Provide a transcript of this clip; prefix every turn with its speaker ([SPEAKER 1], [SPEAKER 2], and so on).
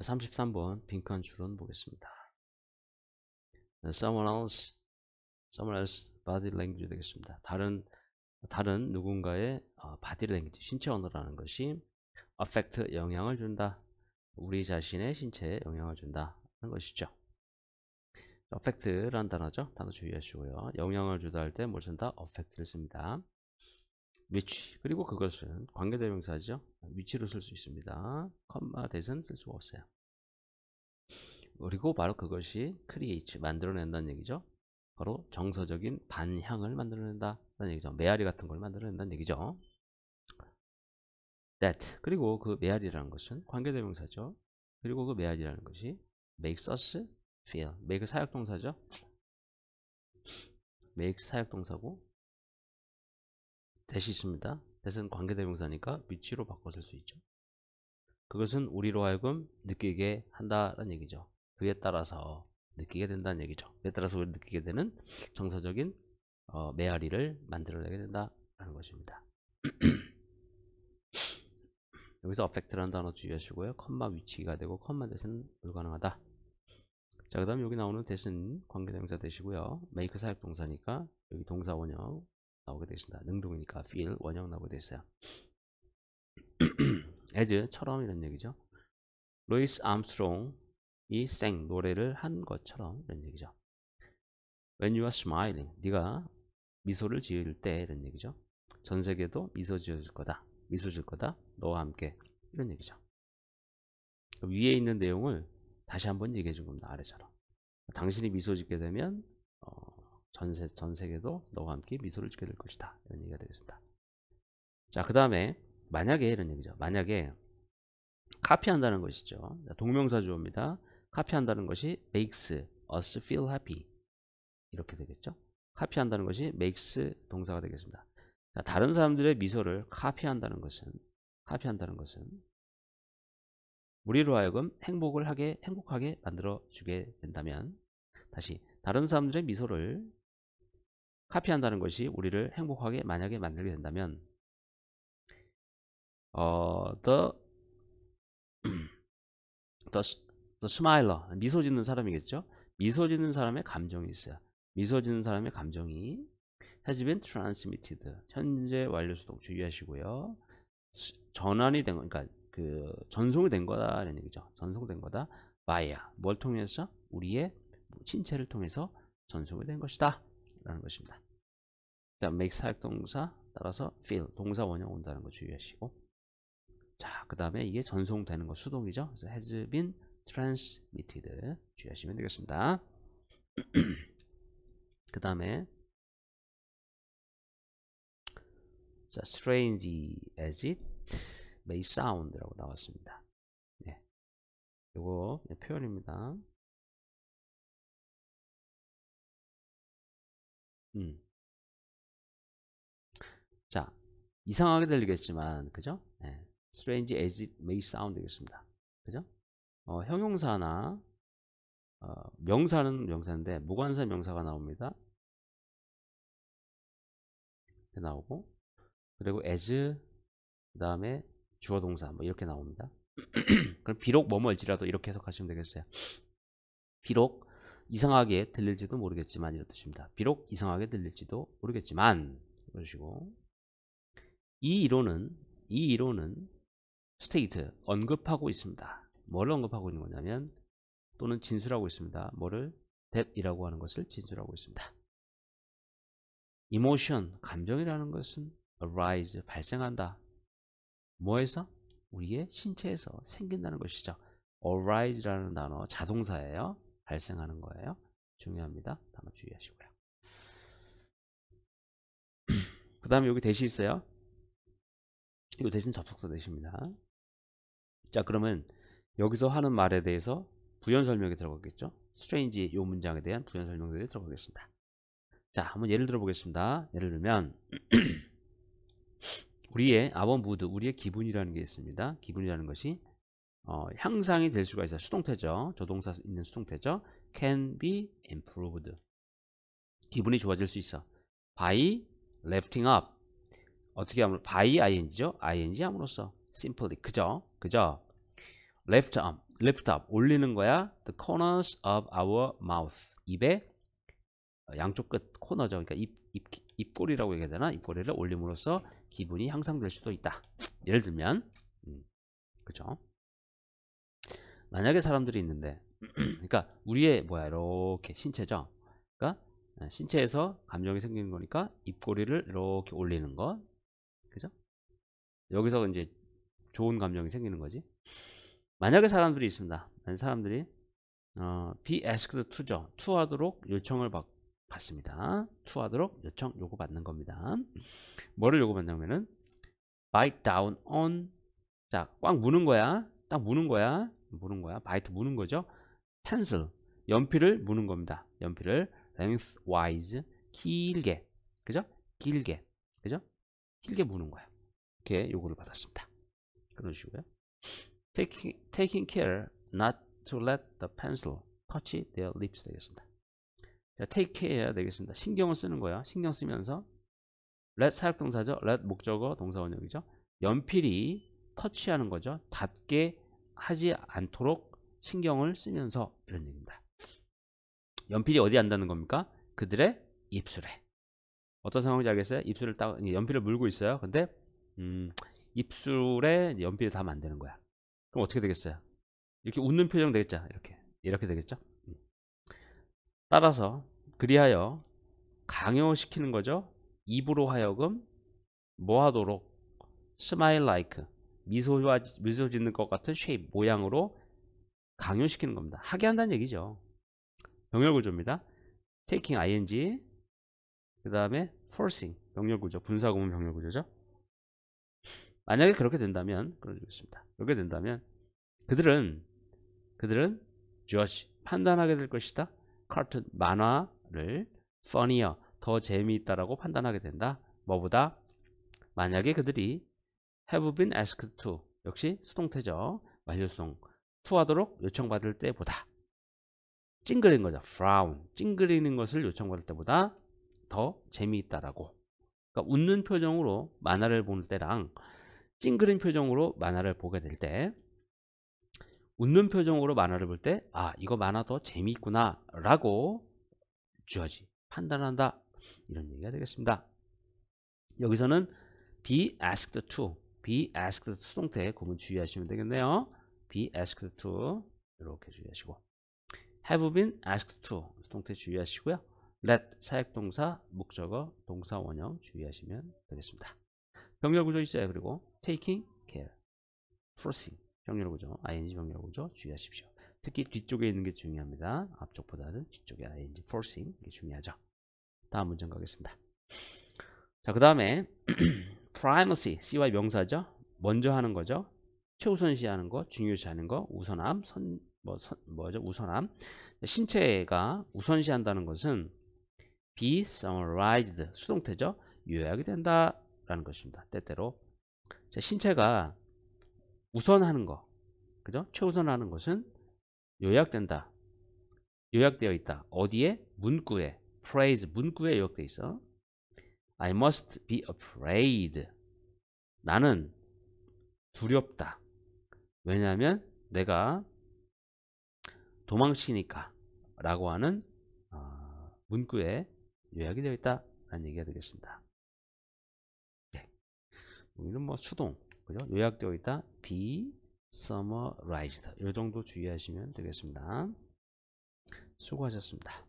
[SPEAKER 1] 33번 빈칸 줄은 보겠습니다. 네, someone else, someone else body language 되겠습니다. 다른 다른 누군가의 바디 어, 랭귀지, 신체 언어라는 것이 affect 영향을 준다. 우리 자신의 신체에 영향을 준다 는 것이죠. affect란 단어죠. 단어 주의하시고요. 영향을 주다 할 때 뭘 쓴다? affect를 씁니다. w h 그리고 그것은 관계대명사죠. 위치로 쓸 수 있습니다. 컴마 대신 쓸 수가 없어요. 그리고 바로 그것이 크리에이 t 만들어낸다는 얘기죠. 바로 정서적인 반향을 만들어낸다는 얘기죠. 메아리 같은 걸 만들어낸다는 얘기죠. that 그리고 그 메아리라는 것은 관계대명사죠. 그리고 그 메아리라는 것이 makes us feel make 사역동사죠. make 사역동사고 대시 있습니다. 대신 관계대명사니까 위치로 바꿔 쓸수 있죠. 그것은 우리로 하여금 느끼게 한다는 얘기죠. 그에 따라서 느끼게 된다는 얘기죠. 그에 따라서 우리 느끼게 되는 정서적인 어, 메아리를 만들어내게 된다라는 것입니다. 여기서 affect라는 단어 주의하시고요. 컴마 위치가 되고 컴마 대신 불가능하다. 자, 그 다음 여기 나오는 대신 관계대명사 되시고요. make 사역동사니까 여기 동사 원형 나오게 되어있습니다. 능동이니까 feel 원형 나오게 되어있어요. as처럼 이런 얘기죠. 루이스 암스트롱이 생 노래를 한 것처럼 이런 얘기죠. When you are smiling, 네가 미소를 지을 때 이런 얘기죠. 전 세계도 미소 지어질 거다. 미소 지을 거다. 너와 함께 이런 얘기죠. 위에 있는 내용을 다시 한번 얘기해 준 겁니다. 아래처럼. 당신이 미소 짓게 되면 어, 전세, 전 세계도 너와 함께 미소를 짓게 될 것이다. 이런 얘기가 되겠습니다. 자, 그 다음에 만약에 이런 얘기죠. 만약에 카피한다는 것이죠. 동명사 주어입니다. 카피한다는 것이 makes us feel happy 이렇게 되겠죠. 카피한다는 것이 makes 동사가 되겠습니다. 자, 다른 사람들의 미소를 카피한다는 것은 카피한다는 것은 우리로 하여금 행복을 하게 행복하게 만들어 주게 된다면 다시 다른 사람들의 미소를 카피한다는 것이 우리를 행복하게 만약에 만들게 된다면 어, the, the, the smiler, 미소 짓는 사람이겠죠. 미소 짓는 사람의 감정이 있어요. 미소 짓는 사람의 감정이 has been transmitted. 현재 완료 수동 주의하시고요. 전환이 된 거니까 그러니까 그 전송이 된 거다라는 얘기죠. 전송된 거다. by야. 뭘 통해서? 우리의 신체를 통해서 전송이 된 것이다. 라는 것입니다. 자, make 사역동사 따라서 fill 동사 원형 온다는 거 주의하시고 자, 그 다음에 이게 전송되는 거 수동이죠. 그래서 has been transmitted 주의하시면 되겠습니다. 그 다음에 자, strange as it may sound라고 나왔습니다. 네, 요거 네, 표현입니다. 음. 자, 이상하게 들리겠지만, 그죠? 네. strange as it may sound 되겠습니다. 그죠? 어, 형용사나, 어, 명사는 명사인데, 무관사 명사가 나옵니다. 나오고, 그리고 as, 그 다음에 주어 동사, 뭐 이렇게 나옵니다. 그럼 비록 뭐뭐일지라도 이렇게 해석하시면 되겠어요. 비록 이상하게 들릴지도 모르겠지만 이런 뜻입니다. 비록 이상하게 들릴지도 모르겠지만 그러시고 이 이론은 이 이론은 스테이트 언급하고 있습니다. 뭘 언급하고 있는 거냐면 또는 진술하고 있습니다. 뭐를 that이라고 하는 것을 진술하고 있습니다. emotion 감정이라는 것은 arise 발생한다. 뭐에서? 우리의 신체에서 생긴다는 것이죠. arise라는 단어 자동사예요. 발생하는 거예요. 중요합니다. 단어 주의하시고요. 그 다음에 여기 대시 있어요. 이거 대신 접속사 대시입니다. 자 그러면 여기서 하는 말에 대해서 부연 설명이 들어가겠죠. strange 이 문장에 대한 부연 설명들이 들어가겠습니다. 자 한번 예를 들어 보겠습니다. 예를 들면 우리의 our mood, 우리의 기분이라는 게 있습니다. 기분이라는 것이 어, 향상이 될 수가 있어요. 수동태죠. 조동사 있는 수동태죠. can be improved. 기분이 좋아질 수 있어. by lifting up. 어떻게 하면 by ing죠. ing 함으로써 simply 그죠? 그죠? lift up. lift up 올리는 거야. the corners of our mouth. 입의 어, 양쪽 끝 코너죠. 그러니까 입, 입, 입꼬리라고 얘기해야 되나? 입꼬리를 올림으로써 기분이 향상될 수도 있다. 예를 들면 음, 그죠? 만약에 사람들이 있는데 그러니까 우리의 뭐야 이렇게 신체죠 그러니까 어, 신체에서 감정이 생기는 거니까 입꼬리를 이렇게 올리는 거 그죠 여기서 이제 좋은 감정이 생기는 거지 만약에 사람들이 있습니다 사람들이 어, be asked to죠 투하도록 요청을 받, 받습니다 투하도록 요청 요구받는 겁니다 뭐를 요구받냐면은 bite down on 자꽉 무는 거야 딱 무는 거야 무는 거야. 바이트 무는 거죠. 펜슬 연필을 무는 겁니다. 연필을 lengthwise 길게 그죠? 길게 그죠? 길게 무는 거야. 이렇게 요구를 받았습니다. 그런 식으로요. taking, taking care not to let the pencil touch their lips 되겠습니다. 자, take care 되겠습니다. 신경을 쓰는 거야. 신경 쓰면서 let 사역동사죠. let 목적어 동사원형이죠. 연필이 터치하는 거죠. 닿게 하지 않도록 신경을 쓰면서 이런 얘기입니다. 연필이 어디 안다는 겁니까? 그들의 입술에. 어떤 상황인지 알겠어요? 입술을 딱 연필을 물고 있어요. 근데 음, 입술에 연필을 닿으면 안 되는 거야. 그럼 어떻게 되겠어요? 이렇게 웃는 표정 되겠죠? 이렇게 이렇게 되겠죠? 음. 따라서 그리하여 강요시키는 거죠. 입으로 하여금 뭐하도록 스마일 라이크 like. 미소, 미소 짓는 것 같은 쉐입, 모양으로 강요시키는 겁니다. 하게 한다는 얘기죠. 병렬구조입니다. taking ing, 그 다음에 forcing, 병렬구조, 분사구문 병렬구조죠. 만약에 그렇게 된다면, 그러겠습니다. 그렇게 된다면, 그들은, 그들은 judge, 판단하게 될 것이다. c a 만화를 funnier, 더 재미있다라고 판단하게 된다. 뭐보다 만약에 그들이 have been asked to 역시 수동태죠. 완료수동 to 하도록 요청받을 때보다 찡그린 거죠. frown 찡그리는 것을 요청받을 때보다 더 재미있다라고 그러니까 웃는 표정으로 만화를 보는 때랑 찡그린 표정으로 만화를 보게 될 때 웃는 표정으로 만화를 볼 때 아 이거 만화 더 재미있구나 라고 주어지 판단한다 이런 얘기가 되겠습니다 여기서는 be asked to be asked to 수동태 구분 주의하시면 되겠네요. be asked to 이렇게 주의하시고 have been asked to 수동태 주의하시고요. let 사역동사 목적어 동사 원형 주의하시면 되겠습니다. 병렬 구조 있어요. 그리고 taking care, forcing 병렬 구조, ing 병렬 구조 주의하십시오. 특히 뒤쪽에 있는 게 중요합니다. 앞쪽보다는 뒤쪽에 ing, forcing 이게 중요하죠. 다음 문장 가겠습니다. 자, 그 다음에 primacy, C와 명사죠. 먼저 하는 거죠. 최우선시하는 거, 중요시하는 거, 우선함, 선, 뭐, 선, 뭐죠? 우선함. 신체가 우선시한다는 것은 be summarized, 수동태죠. 요약이 된다라는 것입니다. 때때로. 자, 신체가 우선하는 거, 그죠? 최우선하는 것은 요약된다. 요약되어 있다. 어디에? 문구에. phrase, 문구에 요약되어 있어. I must be afraid. 나는 두렵다. 왜냐하면 내가 도망치니까 라고 하는 어, 문구에 요약이 되어 있다 라는 얘기가 되겠습니다. 네. 예. 우리는 뭐, 뭐 수동 그죠? 요약되어 있다 be summarized 이 정도 주의하시면 되겠습니다. 수고하셨습니다.